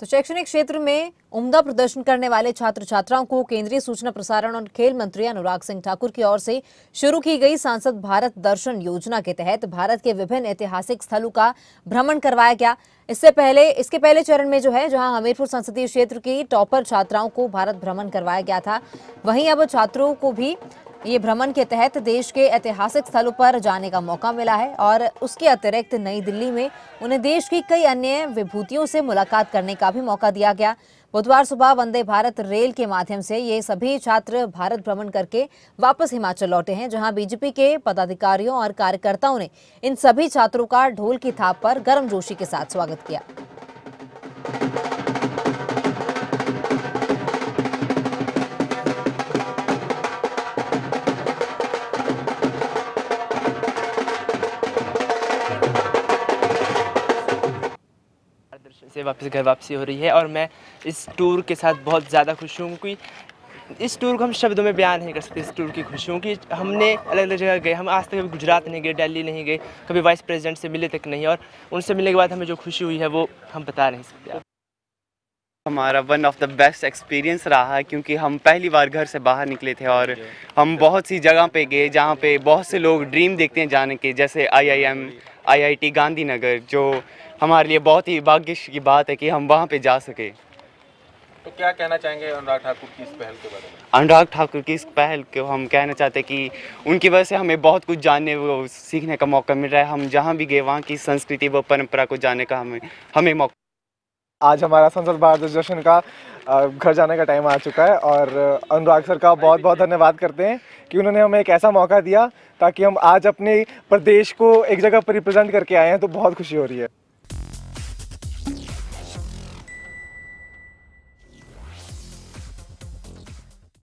तो शैक्षणिक क्षेत्र में उम्दा प्रदर्शन करने वाले छात्र छात्राओं को केंद्रीय सूचना प्रसारण और खेल मंत्री अनुराग सिंह ठाकुर की ओर से शुरू की गई सांसद भारत दर्शन योजना के तहत भारत के विभिन्न ऐतिहासिक स्थलों का भ्रमण करवाया गया इससे पहले इसके पहले चरण में जो है जहां हमीरपुर संसदीय क्षेत्र की टॉपर छात्राओं को भारत भ्रमण करवाया गया था वहीं अब छात्रों को भी ये भ्रमण के तहत देश के ऐतिहासिक स्थलों पर जाने का मौका मिला है और उसके अतिरिक्त नई दिल्ली में उन्हें देश की कई अन्य विभूतियों से मुलाकात करने का भी मौका दिया गया बुधवार सुबह वंदे भारत रेल के माध्यम से ये सभी छात्र भारत भ्रमण करके वापस हिमाचल लौटे हैं जहां बीजेपी के पदाधिकारियों और कार्यकर्ताओं ने इन सभी छात्रों का ढोल की थाप पर गर्मजोशी के साथ स्वागत किया से वापस घर वापसी हो रही है और मैं इस टूर के साथ बहुत ज़्यादा खुश हूँ क्योंकि इस टूर को हम शब्दों में बयान नहीं कर सकते इस टूर की खुशियों की हमने अलग अलग जगह गए हम आज तक कभी गुजरात नहीं गए दिल्ली नहीं गए कभी वाइस प्रेसिडेंट से मिले तक नहीं और उनसे मिलने के बाद हमें जो खुशी हुई है वो हम बता नहीं सकते हमारा one of the best experience रहा है क्योंकि हम पहली बार घर से बाहर निकले थे और हम बहुत सी जगह पे गए जहाँ पे बहुत से लोग ड्रीम देखते हैं जाने के जैसे आईआईएम आईआईटी गांधीनगर जो हमारे लिए बहुत ही भाग्यश की बात है कि हम वहाँ पे जा सके तो क्या कहना चाहेंगे अनुराग ठाकुर की इस पहल के बारे में अनुराग ठाकुर की इस पहल को हम कहना चाहते हैं कि उनकी वजह से हमें बहुत कुछ जानने व सीखने का मौका मिल रहा है हम जहाँ भी गए वहाँ की संस्कृति व परंपरा को जानने का हमें हमें मौका आज हमारा संसद भारत जश्न का घर जाने का टाइम आ चुका है और अनुराग सर का बहुत बहुत धन्यवाद करते हैं कि उन्होंने हमें एक ऐसा मौका दिया ताकि हम आज अपने प्रदेश को एक जगह पर रिप्रेजेंट करके आए हैं तो बहुत खुशी हो रही है